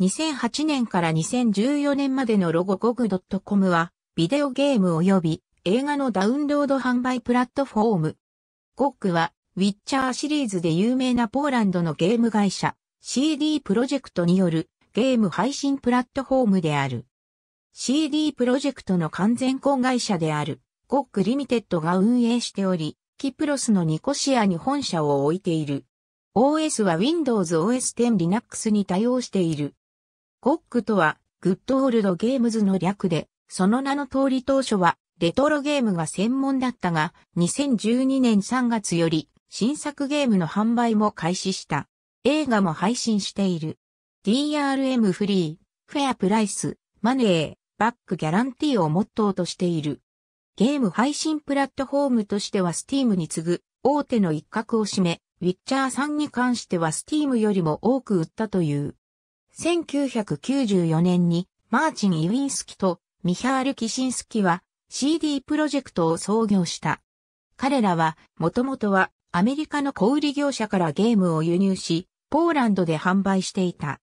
2008年から2014年までのロゴゴグドットコムは、ビデオゲーム及び映画のダウンロード販売プラットフォーム。ゴックは、ウィッチャーシリーズで有名なポーランドのゲーム会社、CD プロジェクトによるゲーム配信プラットフォームである。CD プロジェクトの完全子会社である、ゴックリミテッドが運営しており、キプロスのニコシアに本社を置いている。OS は Windows OS X Linux に対応している。ゴックとは、グッドオールドゲームズの略で、その名の通り当初は、レトロゲームが専門だったが、2012年3月より、新作ゲームの販売も開始した。映画も配信している。DRM フリー、フェアプライス、マネー、バックギャランティーをモットーとしている。ゲーム配信プラットフォームとしては Steam に次ぐ大手の一角を占め、ウィッチャー3に関しては Steam よりも多く売ったという。1994年にマーチン・イウィンスキとミハール・キシンスキは CD プロジェクトを創業した。彼らはもともとはアメリカの小売業者からゲームを輸入し、ポーランドで販売していた。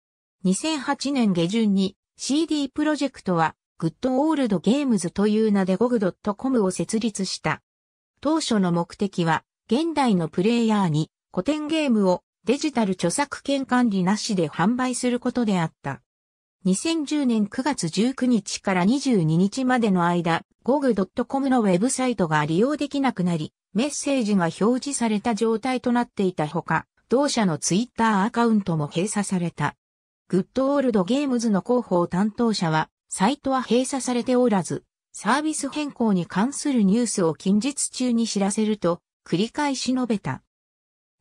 2008年下旬に CD プロジェクトはグッドオールドゲームズという名でゴグドットコムを設立した。当初の目的は現代のプレイヤーに古典ゲームをデジタル著作権管理なしで販売することであった。2010年9月19日から22日までの間、gog.com のウェブサイトが利用できなくなり、メッセージが表示された状態となっていたほか、同社のツイッターアカウントも閉鎖された。グッドオールドゲームズの広報担当者は、サイトは閉鎖されておらず、サービス変更に関するニュースを近日中に知らせると、繰り返し述べた。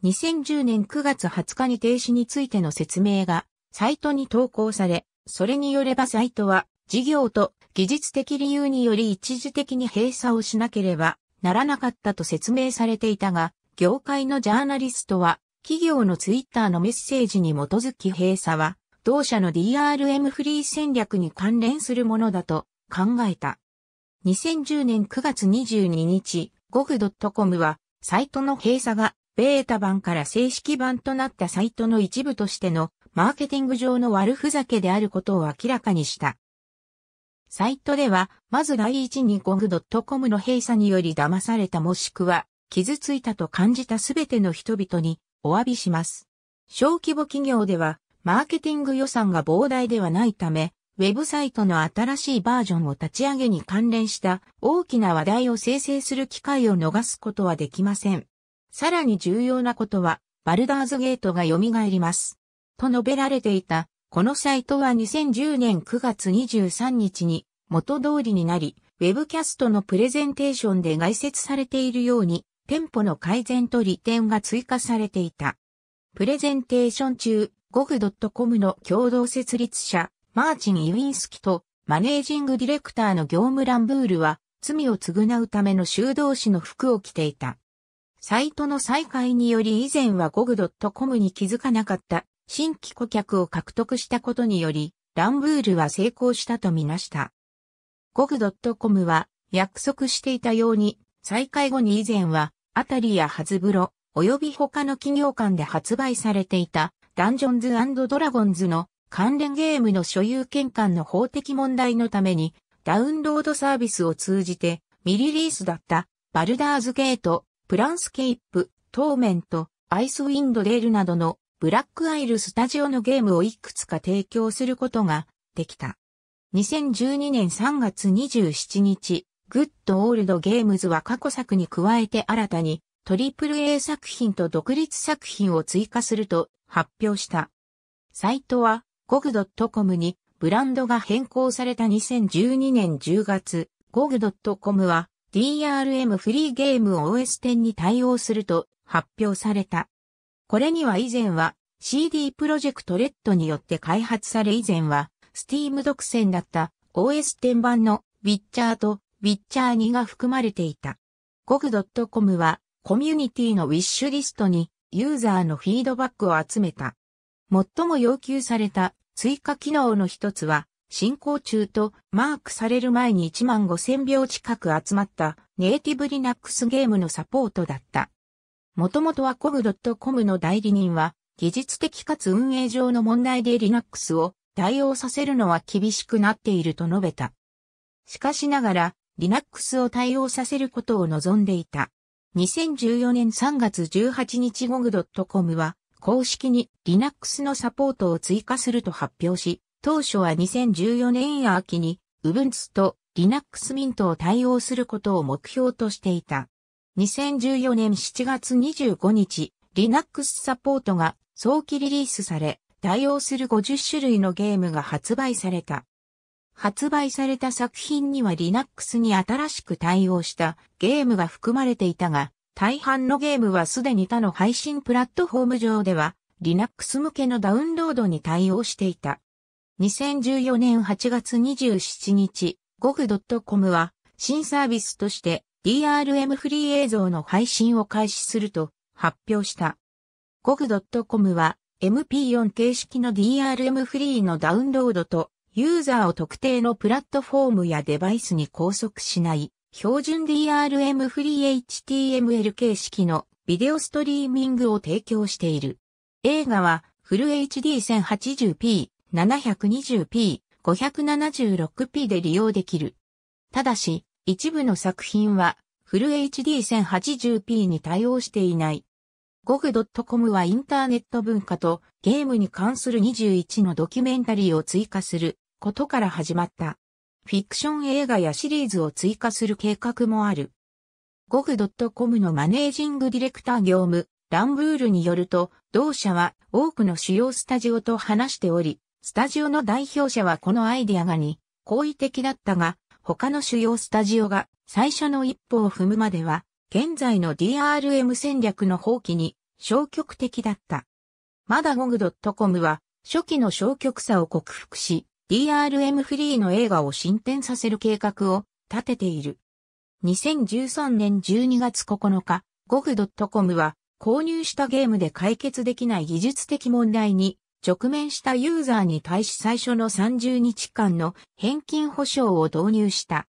2010年9月20日に停止についての説明がサイトに投稿され、それによればサイトは事業と技術的理由により一時的に閉鎖をしなければならなかったと説明されていたが、業界のジャーナリストは企業のツイッターのメッセージに基づき閉鎖は同社の DRM フリー戦略に関連するものだと考えた。2010年9月22日、ゴフ .com はサイトの閉鎖がベータ版から正式版となったサイトの一部としてのマーケティング上の悪ふざけであることを明らかにした。サイトでは、まず第一にグドッ c o m の閉鎖により騙されたもしくは、傷ついたと感じたすべての人々にお詫びします。小規模企業では、マーケティング予算が膨大ではないため、ウェブサイトの新しいバージョンを立ち上げに関連した大きな話題を生成する機会を逃すことはできません。さらに重要なことは、バルダーズゲートが蘇ります。と述べられていた、このサイトは2010年9月23日に元通りになり、ウェブキャストのプレゼンテーションで外説されているように、店舗の改善と利点が追加されていた。プレゼンテーション中、ゴフ .com の共同設立者、マーチン・イウィンスキとマネージングディレクターの業務ランブールは、罪を償うための修道士の服を着ていた。サイトの再開により以前は GOG.com に気づかなかった新規顧客を獲得したことにより、ランブールは成功したとみなした。GOG.com は約束していたように、再開後に以前は、アタリやハズブロ、及び他の企業間で発売されていた、ダンジョンズドラゴンズの関連ゲームの所有権間の法的問題のために、ダウンロードサービスを通じて未リリースだった、バルダーズゲート、プランスケイプ、トーメント、アイスウィンドレールなどのブラックアイルスタジオのゲームをいくつか提供することができた。2012年3月27日、グッドオールドゲームズは過去作に加えて新たに AAA 作品と独立作品を追加すると発表した。サイトは GOG.com にブランドが変更された2012年10月、GOG.com は DRM フリーゲーム OS10 に対応すると発表された。これには以前は CD プロジェクトレッドによって開発され以前は Steam 独占だった OS10 版のウィッチャーとウィッチャー2が含まれていた。ゴグ .com はコミュニティのウィッシュリストにユーザーのフィードバックを集めた。最も要求された追加機能の一つは進行中とマークされる前に1万5000近く集まったネイティブリナックスゲームのサポートだった。もともとはグドットコムの代理人は技術的かつ運営上の問題でリナックスを対応させるのは厳しくなっていると述べた。しかしながらリナックスを対応させることを望んでいた。2014年3月18日ゴグドットコムは公式にリナックスのサポートを追加すると発表し、当初は2014年秋に Ubuntu と Linux Mint を対応することを目標としていた。2014年7月25日、Linux サポートが早期リリースされ、対応する50種類のゲームが発売された。発売された作品には Linux に新しく対応したゲームが含まれていたが、大半のゲームはすでに他の配信プラットフォーム上では Linux 向けのダウンロードに対応していた。2014年8月27日、ゴフ .com は新サービスとして DRM フリー映像の配信を開始すると発表した。ゴフ .com は MP4 形式の DRM フリーのダウンロードとユーザーを特定のプラットフォームやデバイスに拘束しない標準 DRM フリー HTML 形式のビデオストリーミングを提供している。映画はフル HD1080p 720p、576p で利用できる。ただし、一部の作品は、フル HD1080p に対応していない。ゴグ .com はインターネット文化とゲームに関する21のドキュメンタリーを追加することから始まった。フィクション映画やシリーズを追加する計画もある。ゴグ .com のマネージングディレクター業務、ランブールによると、同社は多くの主要スタジオと話しており、スタジオの代表者はこのアイデアがに好意的だったが、他の主要スタジオが最初の一歩を踏むまでは、現在の DRM 戦略の放棄に消極的だった。まだ GOG.com は初期の消極さを克服し、DRM フリーの映画を進展させる計画を立てている。2013年12月9日、GOG.com は購入したゲームで解決できない技術的問題に直面したユーザーに対し最初の30日間の返金保証を導入した。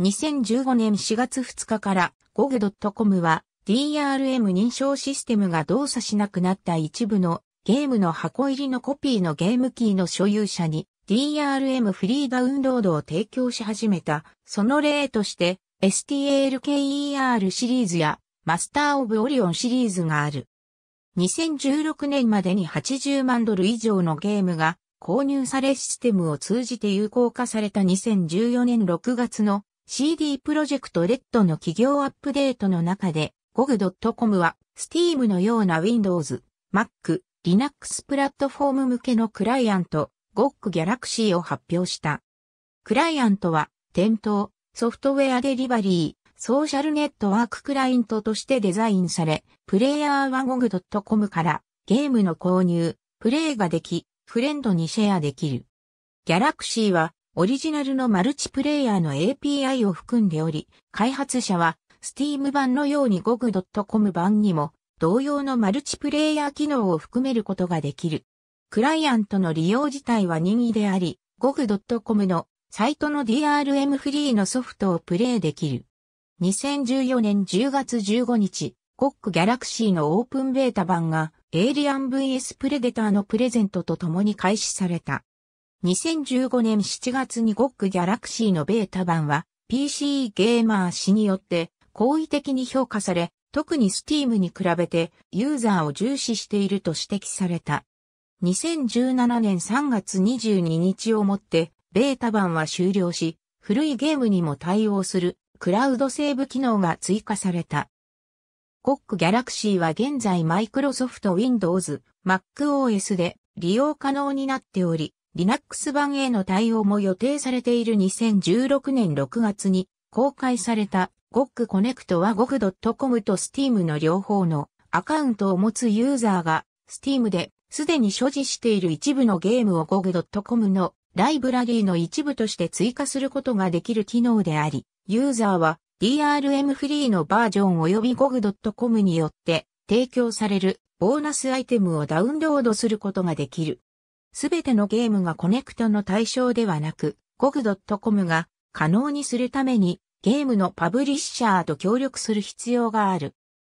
2015年4月2日から GOG.com は DRM 認証システムが動作しなくなった一部のゲームの箱入りのコピーのゲームキーの所有者に DRM フリーダウンロードを提供し始めた。その例として STLKER シリーズやマスターオブオリオンシリーズがある。2016年までに80万ドル以上のゲームが購入されシステムを通じて有効化された2014年6月の CD プロジェクトレッドの企業アップデートの中で GOG.com は Steam のような Windows、Mac、Linux プラットフォーム向けのクライアント GOG Galaxy を発表した。クライアントは店頭、ソフトウェアデリバリー、ソーシャルネットワーククライントとしてデザインされ、プレイヤーは GOG.com からゲームの購入、プレイができ、フレンドにシェアできる。ギャラクシーはオリジナルのマルチプレイヤーの API を含んでおり、開発者は Steam 版のように GOG.com 版にも同様のマルチプレイヤー機能を含めることができる。クライアントの利用自体は任意であり、GOG.com のサイトの DRM フリーのソフトをプレイできる。2014年10月15日、コックギャラクシーのオープンベータ版が、エイリアン VS プレデターのプレゼントと共に開始された。2015年7月にゴックギャラクシーのベータ版は PC ゲーマー氏によって好意的に評価され、特に Steam に比べてユーザーを重視していると指摘された。2017年3月22日をもってベータ版は終了し、古いゲームにも対応するクラウドセーブ機能が追加された。コックギャラクシーは現在マイクロソフト Windows、MacOS で利用可能になっており、Linux 版への対応も予定されている2016年6月に公開された GOG コネクトは GOG.com と Steam の両方のアカウントを持つユーザーが Steam ですでに所持している一部のゲームを GOG.com のライブラリーの一部として追加することができる機能であり、ユーザーは DRM フリーのバージョン及び GOG.com によって提供されるボーナスアイテムをダウンロードすることができる。すべてのゲームがコネクトの対象ではなく、GOG.com が可能にするためにゲームのパブリッシャーと協力する必要がある。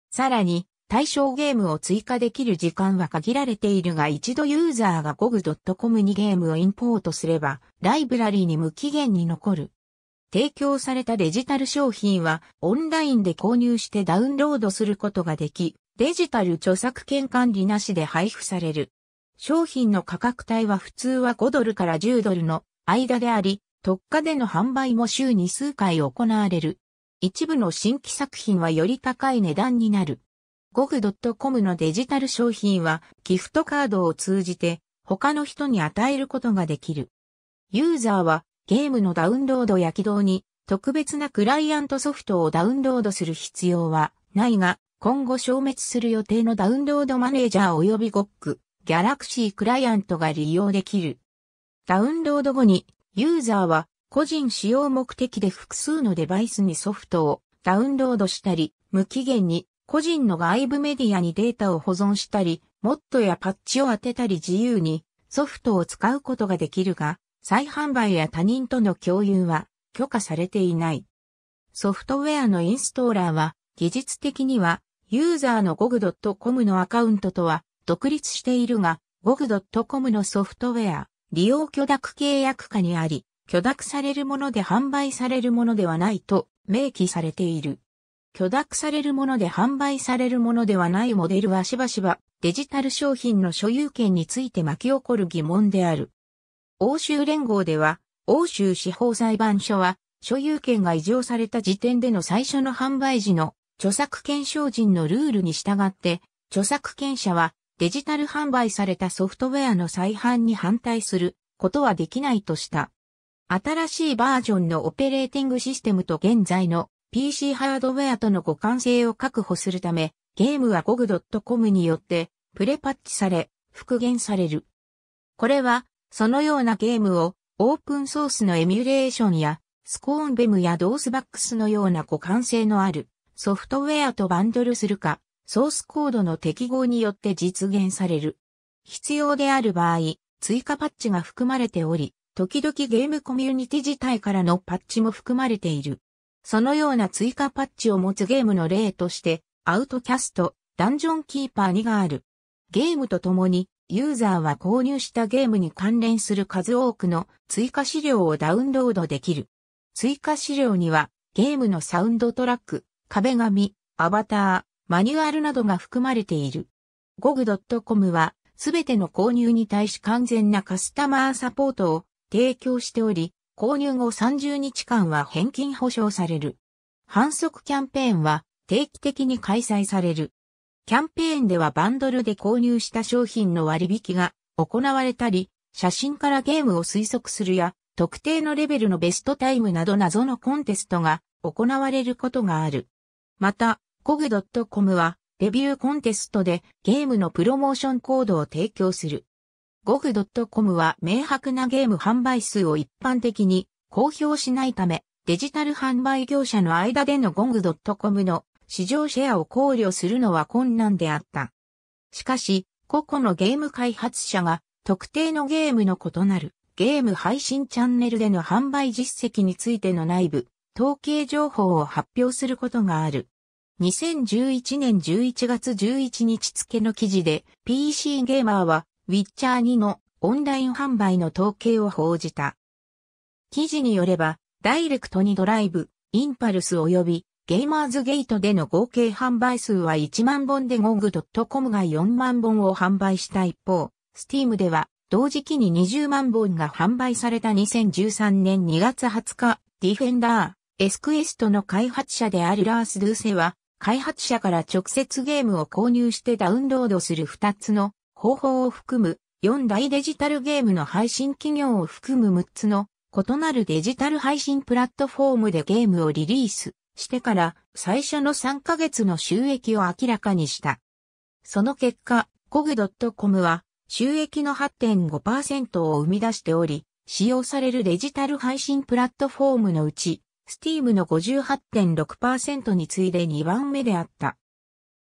さらに、対象ゲームを追加できる時間は限られているが一度ユーザーが GOG.com にゲームをインポートすればライブラリに無期限に残る。提供されたデジタル商品はオンラインで購入してダウンロードすることができ、デジタル著作権管理なしで配布される。商品の価格帯は普通は5ドルから10ドルの間であり、特価での販売も週に数回行われる。一部の新規作品はより高い値段になる。ゴグ .com のデジタル商品はギフトカードを通じて他の人に与えることができる。ユーザーはゲームのダウンロードや起動に特別なクライアントソフトをダウンロードする必要はないが、今後消滅する予定のダウンロードマネージャー及び g o ク、Galaxy クライアントが利用できる。ダウンロード後に、ユーザーは個人使用目的で複数のデバイスにソフトをダウンロードしたり、無期限に個人の外部メディアにデータを保存したり、モッドやパッチを当てたり自由にソフトを使うことができるが、再販売や他人との共有は許可されていない。ソフトウェアのインストーラーは、技術的には、ユーザーの gog.com のアカウントとは独立しているが、gog.com のソフトウェア、利用許諾契約下にあり、許諾されるもので販売されるものではないと明記されている。許諾されるもので販売されるものではないモデルはしばしばデジタル商品の所有権について巻き起こる疑問である。欧州連合では、欧州司法裁判所は、所有権が移譲された時点での最初の販売時の著作権証人のルールに従って、著作権者はデジタル販売されたソフトウェアの再販に反対することはできないとした。新しいバージョンのオペレーティングシステムと現在の PC ハードウェアとの互換性を確保するため、ゲームは GOG.com によってプレパッチされ、復元される。これはそのようなゲームをオープンソースのエミュレーションやスコーンベムやドースバックスのような互換性のあるソフトウェアとバンドルするかソースコードの適合によって実現される。必要である場合、追加パッチが含まれており、時々ゲームコミュニティ自体からのパッチも含まれている。そのような追加パッチを持つゲームの例として、アウトキャスト、ダンジョンキーパー2がある。ゲームとともに、ユーザーは購入したゲームに関連する数多くの追加資料をダウンロードできる。追加資料にはゲームのサウンドトラック、壁紙、アバター、マニュアルなどが含まれている。GOG.com はすべての購入に対し完全なカスタマーサポートを提供しており、購入後30日間は返金保証される。反則キャンペーンは定期的に開催される。キャンペーンではバンドルで購入した商品の割引が行われたり、写真からゲームを推測するや、特定のレベルのベストタイムなど謎のコンテストが行われることがある。また、コグ .com は、レビューコンテストでゲームのプロモーションコードを提供する。ゴグ .com は明白なゲーム販売数を一般的に公表しないため、デジタル販売業者の間でのゴグ .com の市場シェアを考慮するのは困難であった。しかし、個々のゲーム開発者が特定のゲームの異なるゲーム配信チャンネルでの販売実績についての内部、統計情報を発表することがある。2011年11月11日付の記事で PC ゲーマーは Witcher 2のオンライン販売の統計を報じた。記事によれば、ダイレクトにドライブ、インパルス及びゲーマーズゲートでの合計販売数は1万本でゴング c o m が4万本を販売した一方、スティームでは同時期に20万本が販売された2013年2月20日、ディフェンダー、エスクエストの開発者であるラース・ドゥーセは、開発者から直接ゲームを購入してダウンロードする2つの方法を含む4大デジタルゲームの配信企業を含む6つの異なるデジタル配信プラットフォームでゲームをリリース。してから最初の3ヶ月の収益を明らかにした。その結果、ゴグ .com は収益の8.5%を生み出しており、使用されるデジタル配信プラットフォームのうち、Steam の58.6%に次いで2番目であった。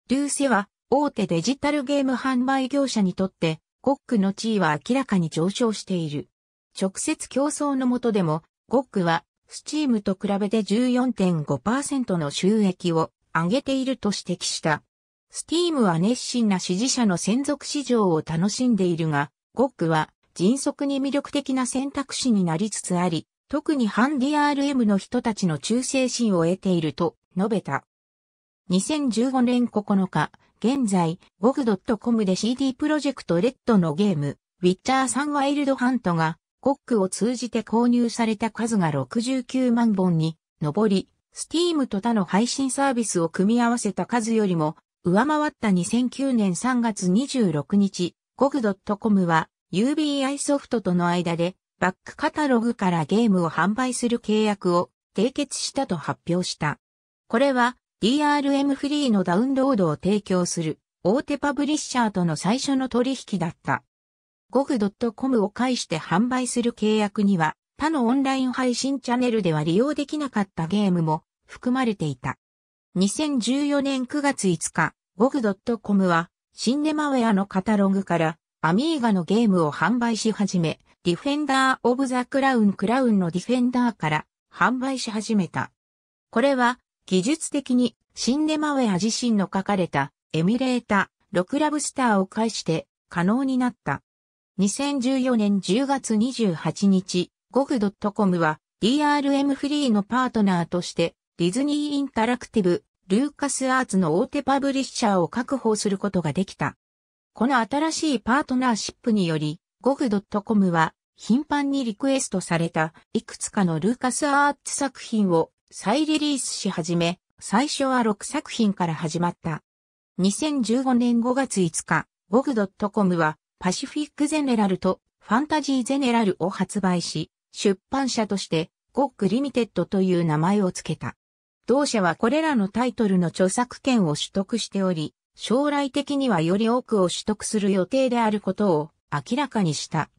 ルーセは大手デジタルゲーム販売業者にとって、ゴックの地位は明らかに上昇している。直接競争の下でも、ゴックはスチームと比べて14.5%の収益を上げていると指摘した。スティームは熱心な支持者の専属市場を楽しんでいるが、ゴックは迅速に魅力的な選択肢になりつつあり、特にハンディ r m の人たちの忠誠心を得ていると述べた。2015年9日、現在、ゴグ .com で CD プロジェクトレッドのゲーム、ウィッチャー3ワイルドハントがコックを通じて購入された数が69万本に上り、Steam と他の配信サービスを組み合わせた数よりも上回った2009年3月26日、GOG.com は UBI ソフトとの間でバックカタログからゲームを販売する契約を締結したと発表した。これは DRM フリーのダウンロードを提供する大手パブリッシャーとの最初の取引だった。ゴグ .com を介して販売する契約には、他のオンライン配信チャンネルでは利用できなかったゲームも含まれていた。2014年9月5日、ゴグ .com は、シンデマウェアのカタログから、アミーガのゲームを販売し始め、ディフェンダー・オブ・ザ・クラウン・クラウンのディフェンダーから販売し始めた。これは、技術的に、シンデマウェア自身の書かれた、エミュレータ、6ラブスターを介して、可能になった。2014年10月28日、ゴフドットコムは DRM フリーのパートナーとしてディズニーインタラクティブ、ルーカスアーツの大手パブリッシャーを確保することができた。この新しいパートナーシップにより、ゴフドットコムは頻繁にリクエストされたいくつかのルーカスアーツ作品を再リリースし始め、最初は6作品から始まった。2015年5月5日、ゴフドットコムはパシフィックゼネラルとファンタジーゼネラルを発売し、出版社としてゴックリミテッドという名前を付けた。同社はこれらのタイトルの著作権を取得しており、将来的にはより多くを取得する予定であることを明らかにした。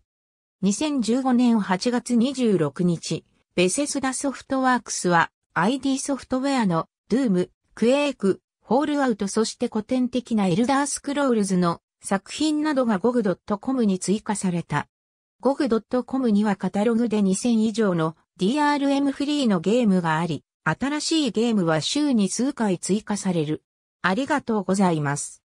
2015年8月26日、ベセスダソフトワークスは ID ソフトウェアのドゥーム、クエイク、ホールアウトそして古典的なエルダースクロールズの作品などが GOG.com に追加された。GOG.com にはカタログで2000以上の DRM フリーのゲームがあり、新しいゲームは週に数回追加される。ありがとうございます。